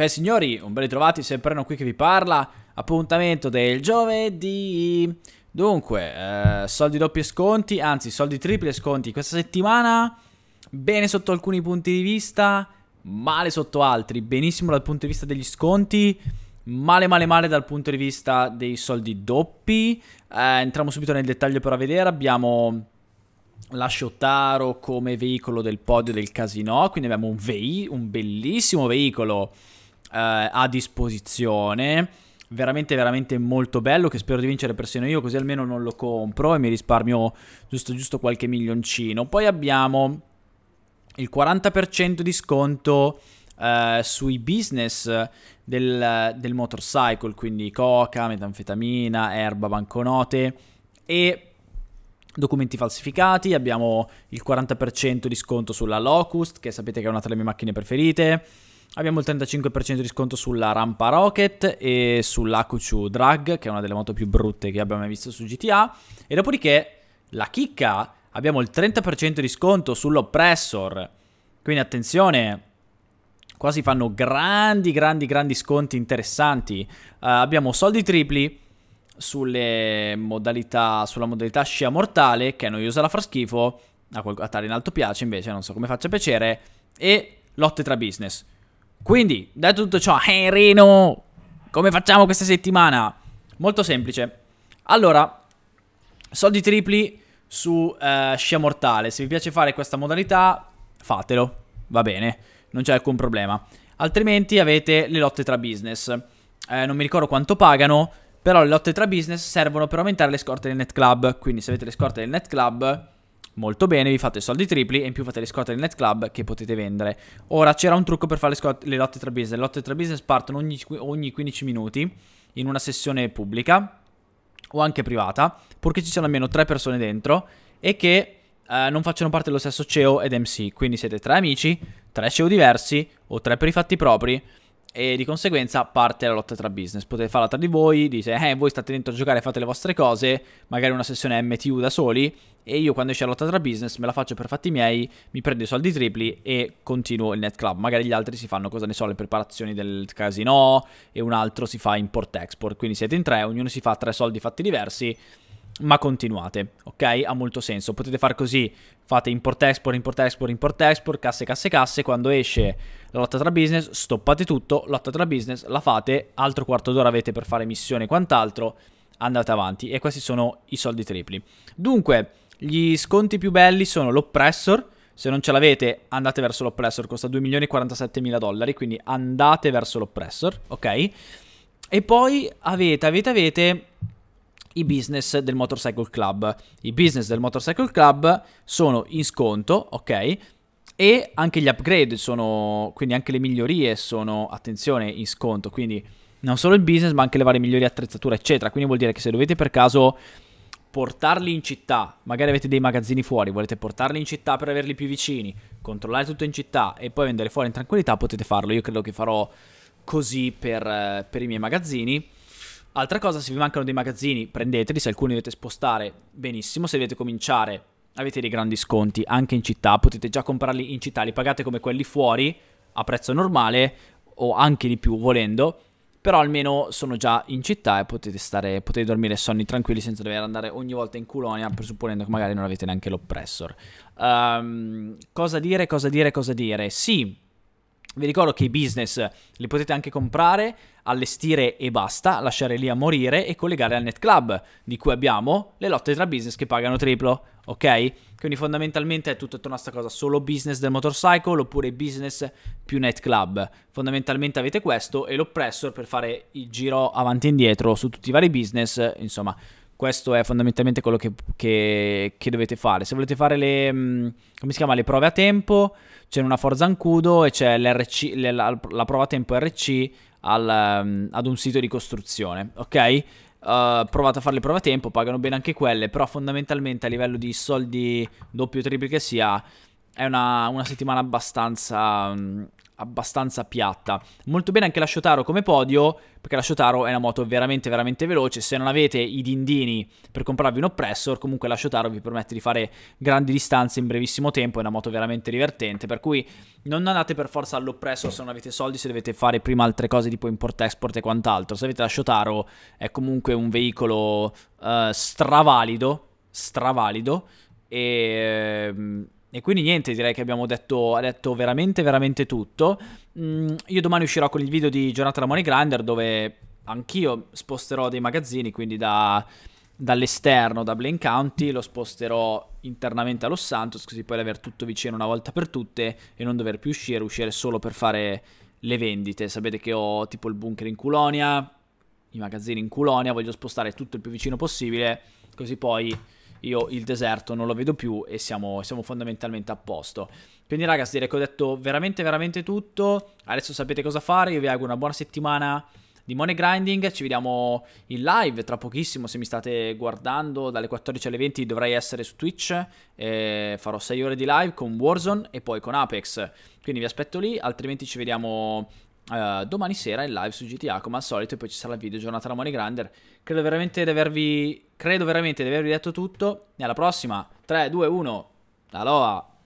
Ok signori, un bel ritrovati, sempre Reno qui che vi parla, appuntamento del giovedì. Dunque, eh, soldi doppi e sconti, anzi soldi tripli e sconti questa settimana, bene sotto alcuni punti di vista, male sotto altri, benissimo dal punto di vista degli sconti, male male male dal punto di vista dei soldi doppi. Eh, entriamo subito nel dettaglio per vedere, abbiamo la Shotaro come veicolo del podio del casino, quindi abbiamo un, un bellissimo veicolo eh, a disposizione veramente veramente molto bello che spero di vincere persino io così almeno non lo compro e mi risparmio giusto giusto qualche milioncino poi abbiamo il 40% di sconto eh, sui business del, del motorcycle quindi coca, metanfetamina, erba, banconote e documenti falsificati, abbiamo il 40% di sconto sulla Locust che sapete che è una tra le mie macchine preferite Abbiamo il 35% di sconto sulla rampa Rocket e sull'Akuchu Drag, che è una delle moto più brutte che abbiamo mai visto su GTA. E dopodiché, la chicca, abbiamo il 30% di sconto sull'Oppressor. Quindi attenzione, qua si fanno grandi, grandi, grandi sconti interessanti. Uh, abbiamo soldi tripli modalità, sulla modalità scia mortale, che è noiosa la fa schifo, a, qual- a tale in alto piace invece, non so come faccia piacere, e lotte tra business. Quindi, detto tutto ciò, eh Reno, come facciamo questa settimana? Molto semplice. Allora, soldi tripli su eh, scia mortale. Se vi piace fare questa modalità, fatelo, va bene, non c'è alcun problema. Altrimenti avete le lotte tra business. Eh, non mi ricordo quanto pagano, però le lotte tra business servono per aumentare le scorte del net club. Quindi se avete le scorte del net club molto bene, vi fate soldi tripli e in più fate le scorte del net club che potete vendere. Ora c'era un trucco per fare le, scotte, le lotte tra business, le lotte tra business partono ogni, ogni 15 minuti in una sessione pubblica o anche privata, purché ci siano almeno 3 persone dentro e che Uh, non facciano parte dello stesso CEO ed MC. Quindi siete tre amici, tre CEO diversi o tre per i fatti propri e di conseguenza parte la lotta tra business. Potete farla tra di voi, dite, eh, voi state dentro a giocare, fate le vostre cose, magari una sessione MTU da soli, e io quando esce la lotta tra business me la faccio per fatti miei, mi prendo i soldi tripli e continuo il net club. Magari gli altri si fanno, cosa ne so, le preparazioni del casino, e un altro si fa import-export. Quindi siete in tre, ognuno si fa tre soldi fatti diversi, ma continuate, ok? Ha molto senso. Potete fare così, fate import-export, import-export, import-export, casse, casse, casse, quando esce la lotta tra business, stoppate tutto, lotta tra business, la fate, altro quarto d'ora avete per fare missione e quant'altro, andate avanti. E questi sono i soldi tripli. Dunque, gli sconti più belli sono l'oppressor, se non ce l'avete andate verso l'oppressor, costa 2 milioni e 47 mila dollari, quindi andate verso l'oppressor, ok? E poi avete, avete, avete i business del Motorcycle Club. I business del Motorcycle Club sono in sconto, ok? E anche gli upgrade sono, quindi anche le migliorie sono, attenzione, in sconto, quindi non solo il business ma anche le varie migliori attrezzature eccetera, quindi vuol dire che se dovete per caso portarli in città, magari avete dei magazzini fuori, volete portarli in città per averli più vicini, controllare tutto in città e poi vendere fuori in tranquillità, potete farlo. Io credo che farò così per, eh, per i miei magazzini Altra cosa, se vi mancano dei magazzini, prendeteli, se alcuni dovete spostare, benissimo, se dovete cominciare avete dei grandi sconti anche in città, potete già comprarli in città, li pagate come quelli fuori a prezzo normale o anche di più volendo, però almeno sono già in città e potete, stare, potete dormire sonni tranquilli senza dover andare ogni volta in colonia, presupponendo che magari non avete neanche l'oppressor. Um, cosa dire, cosa dire, cosa dire? Sì, vi ricordo che i business li potete anche comprare, allestire e basta, lasciare lì a morire e collegare al Net Club, di cui abbiamo le lotte tra business che pagano triplo, ok? Quindi fondamentalmente è tutto attorno a questa cosa, solo business del motorcycle oppure business più Net Club. Fondamentalmente avete questo e l'oppressor per fare il giro avanti e indietro su tutti i vari business, insomma, questo è fondamentalmente quello che, che, che dovete fare. Se volete fare le, mm, come si chiama, le prove a tempo, c'è una Forza Ancudo e c'è l'RC, la, la, prova a tempo RC al, mm, ad un sito di costruzione, ok? Uh, provate a fare le prove a tempo, pagano bene anche quelle, però fondamentalmente a livello di soldi doppio o triplo che sia, è una, una settimana abbastanza, mm, abbastanza piatta. Molto bene anche la Shotaro come podio, perché la Shotaro è una moto veramente veramente veloce, se non avete i dindini per comprarvi un oppressor, comunque la Shotaro vi permette di fare grandi distanze in brevissimo tempo, è una moto veramente divertente, per cui non andate per forza all'oppressor se non avete soldi, se dovete fare prima altre cose tipo import-export e quant'altro, se avete la Shotaro è comunque un veicolo uh, stravalido, stravalido, e mm, e quindi niente, direi che abbiamo detto, detto veramente, veramente tutto. Mm, io domani uscirò con il video di Giornata da Money Grinder dove anch'io sposterò dei magazzini, quindi da, dall'esterno, da Blaine County, lo sposterò internamente a Los Santos, così poi l'aver tutto vicino una volta per tutte e non dover più uscire, uscire solo per fare le vendite. Sapete che ho tipo il bunker in Culonia, i magazzini in Culonia, voglio spostare tutto il più vicino possibile, così poi io il deserto non lo vedo più e siamo, siamo fondamentalmente a posto. Quindi ragazzi direi che ho detto veramente veramente tutto, adesso sapete cosa fare, io vi auguro una buona settimana di Money Grinding. Ci vediamo in live tra pochissimo. Se mi state guardando dalle 14 alle 20 dovrei essere su Twitch. Eh, farò 6 ore di live con Warzone e poi con Apex. Quindi vi aspetto lì, altrimenti ci vediamo Uh, domani sera è live su GTA come al solito e poi ci sarà il video giornata da Money Grinder. Credo veramente di avervi credo veramente di avervi detto tutto e alla prossima 3 2 1 Aloha